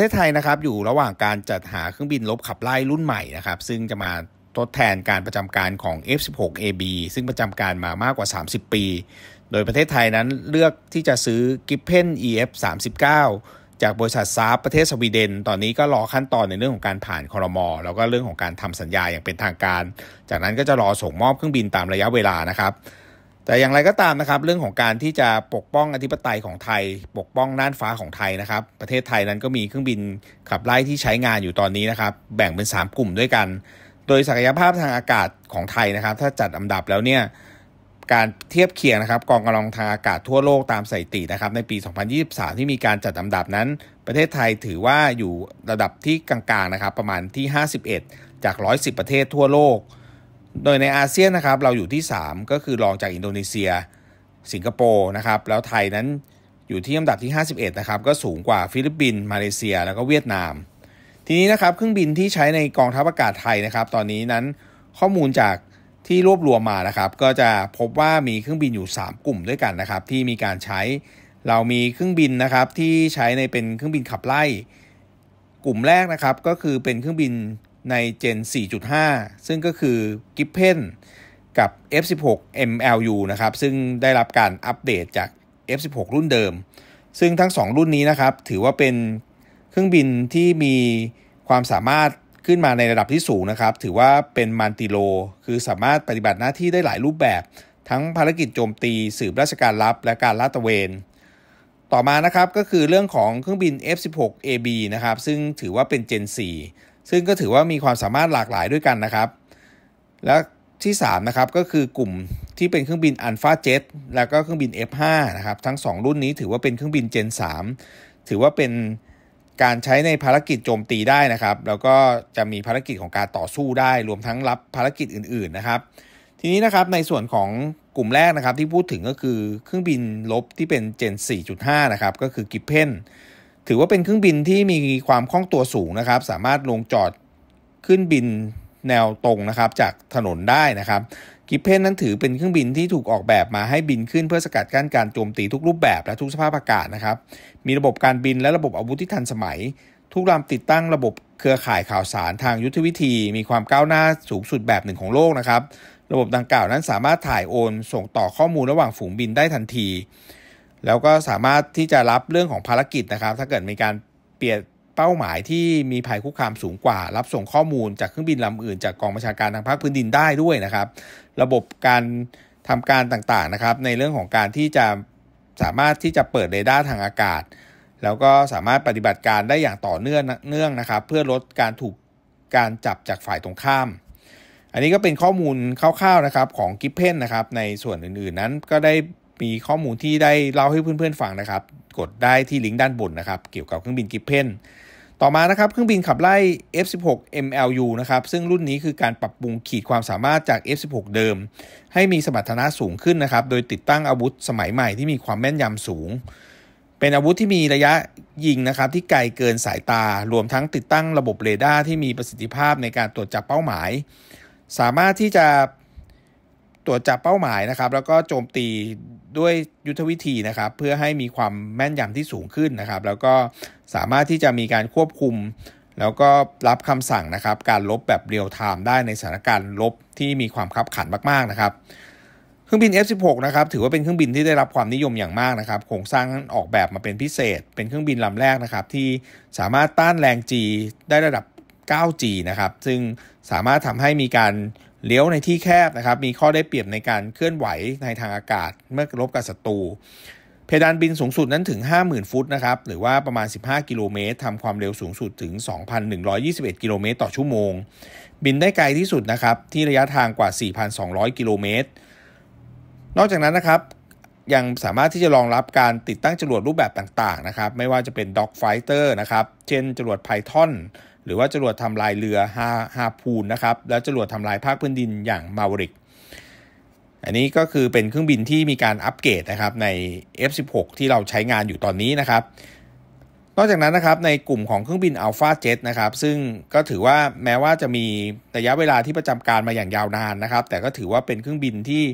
ประเทศไทยนะครับอยู่ระหว่างการจัดหาเครื่องบินลบขับไล่รุ่นใหม่นะครับซึ่งจะมาทดแทนการประจำการของ F16AB ซึ่งประจำการมามากกว่า 30 ปี โดยประเทศไทยนั้นเลือกที่จะซื้อ Gripen EF 39จากบริษัทซาร์ประเทศสวีเดน ตอนนี้ก็รอขั้นตอนในเรื่องของการผ่านคอรมอแล้วก็เรื่องของการทำสัญญาอย่างเป็นทางการ จากนั้นก็จะรอส่งมอบเครื่องบินตามระยะเวลานะครับแต่อย่างไรก็ตามนะครับเรื่องของการที่จะปกป้องอธิปไตยของไทยปกป้องน่านฟ้าของไทยนะครับ ประเทศไทยนั้นก็มีเครื่องบินขับไล่ที่ใช้งานอยู่ตอนนี้นะครับแบ่งเป็น 3 กลุ่มด้วยกัน โดยศักยภาพทางอากาศของไทยนะครับถ้าจัดอันดับแล้วเนี่ยการเทียบเคียงนะครับกองกำลังทางอากาศทั่วโลกตามสถิตินะครับ ในปี 2023 ที่มีการจัดลำดับนั้น ประเทศไทยถือว่าอยู่ระดับที่กลางๆนะครับประมาณที่ 51 จาก 110 ประเทศทั่วโลกโดยในอาเซียนนะครับเราอยู่ที่ 3 ก็คือรองจากอินโดนีเซีย สิงคโปร์นะครับแล้วไทยนั้นอยู่ที่ลำดับที่ 51นะครับก็สูงกว่าฟิลิปปินส์มาเลเซีย แล้วก็เวียดนาม ทีนี้นะครับเครื่องบินที่ใช้ในกองทัพอากาศไทยนะครับ ตอนนี้นั้นข้อมูลจากที่รวบรวมมานะครับ ก็จะพบว่ามีเครื่องบินอยู่ 3 กลุ่มด้วยกันนะครับที่มีการใช้เรามีเครื่องบินนะครับที่ใช้ในเป็นเครื่องบินขับไล่ กลุ่มแรกนะครับก็คือเป็นเครื่องบินใน Gen 4.5 ซึ่งก็คือ g i p p e n กับ F16 MLU นะครับซึ่งได้รับการอัปเดตจาก F16 รุ่นเดิม ซึ่งทั้ง 2 รุ่นนี้นะครับถือว่าเป็นเครื่องบินที่มีความสามารถขึ้นมาในระดับที่สูงนะครับถือว่าเป็นมันติโลคือสามารถปฏิบัติหน้าที่ได้หลายรูปแบบทั้งภารกิจโจมตีสืบราชการลับและการลาดตระเวน ต่อมานะครับก็คือเรื่องของเครื่องบิน F16AB นะครับซึ่งถือว่าเป็น Gen 4ซึ่งก็ถือว่ามีความสามารถหลากหลายด้วยกันนะครับ และที่ 3 นะครับก็คือกลุ่มที่เป็นเครื่องบินอัลฟาเจ็ตแล้วก็เครื่องบิน F5 นะครับทั้ง 2 รุ่นนี้ถือว่าเป็นเครื่องบิน Gen 3ถือว่าเป็นการใช้ในภารกิจโจมตีได้นะครับแล้วก็จะมีภารกิจของการต่อสู้ได้รวมทั้งรับภารกิจอื่นๆนะครับทีนี้นะครับในส่วนของกลุ่มแรกนะครับที่พูดถึงก็คือเครื่องบินลบที่เป็น Gen 4.5นะครับก็คือกิ p เพนถือว่าเป็นเครื่องบินที่มีความคล่องตัวสูงนะครับ สามารถลงจอดขึ้นบินแนวตรงนะครับจากถนนได้นะครับกิเพนนั้นถือเป็นเครื่องบินที่ถูกออกแบบมาให้บินขึ้นเพื่อสกัดกั้นการโจมตีทุกรูปแบบและทุกสภาพอากาศนะครับ มีระบบการบินและระบบอาวุธที่ทันสมัย ทุกลำติดตั้งระบบเครือข่ายข่าวสารทางยุทธวิธี มีความก้าวหน้าสูงสุดแบบหนึ่งของโลกนะครับ ระบบดังกล่าวนั้นสามารถถ่ายโอนส่งต่อข้อมูลระหว่างฝูงบินได้ทันทีแล้วก็สามารถที่จะรับเรื่องของภารกิจนะครับ ถ้าเกิดมีการเปลี่ยนเป้าหมายที่มีภัยคุกคามสูงกว่ารับส่งข้อมูลจากเครื่องบินลำอื่นจากกองบัญชาการทางภาคพื้นดินได้ด้วยนะครับ ระบบการทำการต่างๆนะครับ ในเรื่องของการที่จะสามารถที่จะเปิดเรดาร์ทางอากาศ แล้วก็สามารถปฏิบัติการได้อย่างต่อเนื่องเนื่องนะครับ เพื่อลดการถูกการจับจากฝ่ายตรงข้าม อันนี้ก็เป็นข้อมูลคร่าวๆนะครับของกิฟเพนนะครับในส่วนอื่นๆนั้นก็ได้มีข้อมูลที่ได้เล่าให้เพื่อนๆฟังนะครับ กดได้ที่ลิงก์ด้านบนนะครับ เกี่ยวกับเครื่องบินกิฟเพนต่อมานะครับ เครื่องบินขับไล่ F16 MLU นะครับซึ่งรุ่นนี้คือการปรับปรุงขีดความสามารถจาก F16 เดิม ให้มีสมรรถนะสูงขึ้นนะครับ โดยติดตั้งอาวุธสมัยใหม่ที่มีความแม่นยำสูง เป็นอาวุธที่มีระยะยิงนะครับที่ไกลเกินสายตารวมทั้งติดตั้งระบบเรดาร์ที่มีประสิทธิภาพในการตรวจจับเป้าหมาย สามารถที่จะตรวจจับเป้าหมายนะครับแล้วก็โจมตีด้วยยุทธวิธีนะครับเพื่อให้มีความแม่นยำที่สูงขึ้นนะครับแล้วก็สามารถที่จะมีการควบคุม แล้วก็รับคำสั่งนะครับการลบแบบเรียลไทม์ได้ในสถานการณ์ลบที่มีความคับขันมากๆนะครับ เครื่องบิน F16 นะครับถือว่าเป็นเครื่องบินที่ได้รับความนิยมอย่างมากนะครับโครงสร้างออกแบบมาเป็นพิเศษ เป็นเครื่องบินลำแรกนะครับ ที่สามารถต้านแรง G ได้ระดับ 9G นะครับซึ่งสามารถทำให้มีการเลี้ยวในที่แคบนะครับ มีข้อได้เปรียบในการเคลื่อนไหวในทางอากาศเมื่อรบกับศัตรู เพดานบินสูงสุดนั้นถึง 50,000 ฟุตนะครับ หรือว่าประมาณ 15 กิโลเมตรทำความเร็วสูงสุดถึง 2,121 กิโลเมตรต่อชั่วโมง บินได้ไกลที่สุดนะครับที่ระยะทางกว่า 4,200 กิโลเมตร นอกจากนั้นนะครับยังสามารถที่จะรองรับการติดตั้งจรวดรูปแบบต่างๆนะครับไม่ว่าจะเป็นด็อกไฟเตอร์นะครับเช่นจรวดไพทอนหรือว่าจรวดทำลายเรือฮาฮาพูนนะครับแล้วจรวดทำลายภาคพื้นดินอย่างมาวริกอันนี้ก็คือเป็นเครื่องบินที่มีการอัปเกรดนะครับใน F16 ที่เราใช้งานอยู่ตอนนี้นะครับ นอกจากนั้นนะครับในกลุ่มของเครื่องบิน Alpha จ็ t นะครับซึ่งก็ถือว่าแม้ว่าจะมีระยะเวลาที่ประจำการมาอย่างยาวนานนะครับแต่ก็ถือว่าเป็นเครื่องบินที่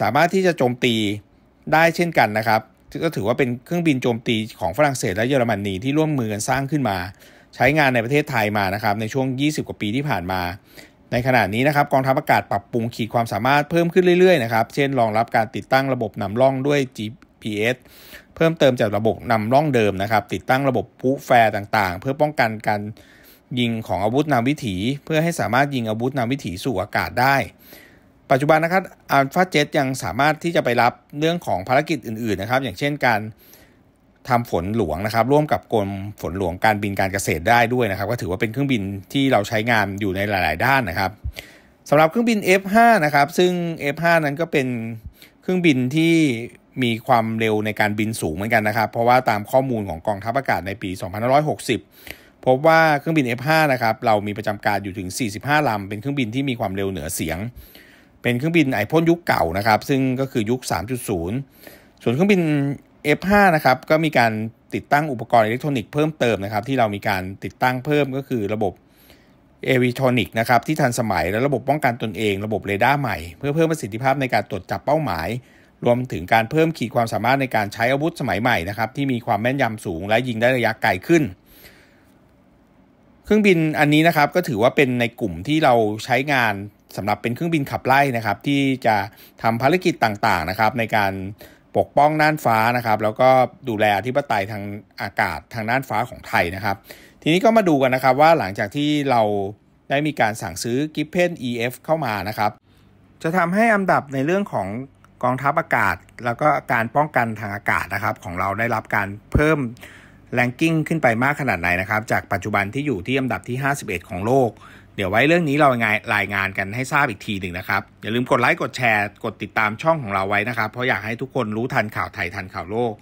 สามารถที่จะโจมตีได้เช่นกันนะครับก็ถือว่าเป็นเครื่องบินโจมตีของฝรั่งเศสและเยอรมนนีที่ร่วมมือกันสร้างขึ้นมาใช้งานในประเทศไทยมานะครับในช่วง 20 กว่าปีที่ผ่านมา ในขณะนี้นะครับกองทัพอากาศปรับปรุงขีดความสามารถเพิ่มขึ้นเรื่อยๆนะครับเช่นรองรับการติดตั้งระบบนำร่องด้วย GPS เพิ่มเติมจากระบบนำร่องเดิมนะครับ ติดตั้งระบบพุแฟร์ต่างๆ เพื่อป้องกันการยิงของอาวุธนำวิถี เพื่อให้สามารถยิงอาวุธนำวิถีสู่อากาศได้ ปัจจุบันนะครับอัลฟาเจ็ตยังสามารถที่จะไปรับเรื่องของภารกิจอื่นๆนะครับ อย่างเช่นการทำฝนหลวงนะครับร่วมกับกรมฝนหลวงการบินการเกษตรได้ด้วยนะครับ ก็ถือว่าเป็นเครื่องบินที่เราใช้งานอยู่ในหลาย ๆ ด้านนะครับสำหรับเครื่องบิน F5 นะครับ ซึ่ง F5 นั้นก็เป็นเครื่องบินที่มีความเร็วในการบินสูงเหมือนกันนะครับเพราะว่าตามข้อมูลของกองทัพอากาศในปี 2560 พบว่าเครื่องบิน F5 นะครับเรามีประจำการอยู่ถึง 45ลำเป็นเครื่องบินที่มีความเร็วเหนือเสียง เป็นเครื่องบินไอพ่นยุคเก่านะครับซึ่งก็คือยุค 3.0 ส่วนเครื่องบิน F5 นะครับก็มีการติดตั้งอุปกรณ์อิเล็กทรอนิกส์เพิ่มเติมนะครับที่เรามีการติดตั้งเพิ่มก็คือ ระบบเอวิทรอนิกนะครับที่ทันสมัย และระบบป้องกันตนเองระบบเรดาร์ใหม่ เพื่อเพิ่มประสิทธิภาพในการตรวจจับเป้าหมาย รวมถึงการเพิ่มขีดความสามารถในการใช้อาวุธสมัยใหม่นะครับที่มีความแม่นยำสูงและยิงได้ระยะไกลขึ้น เครื่องบินอันนี้นะครับก็ถือว่าเป็นในกลุ่มที่เราใช้งานสำหรับเป็นเครื่องบินขับไล่นะครับที่จะทำภารกิจต่างๆนะครับในการปกป้องน่านฟ้านะครับแล้วก็ดูแลอธิปไตยทางอากาศทางน่านฟ้าของไทยนะครับทีนี้ก็มาดูกันนะครับว่าหลังจากที่เราได้มีการสั่งซื้อกิฟเพน EF เข้ามานะครับ จะทำให้อันดับในเรื่องของกองทัพอากาศแล้วก็การป้องกันทางอากาศนะครับของเราได้รับการเพิ่มแรงกิ้งขึ้นไปมากขนาดไหนนะครับ จากปัจจุบันที่อยู่ที่อันดับที่ 51 ของโลกเดี๋ยวไว้เรื่องนี้เรารายงานกันให้ทราบอีกทีหนึ่งนะครับ อย่าลืมกดไลค์กดแชร์ กดติดตามช่องของเราไว้นะครับ เพราะอยากให้ทุกคนรู้ทันข่าวไทย ทันข่าวโลก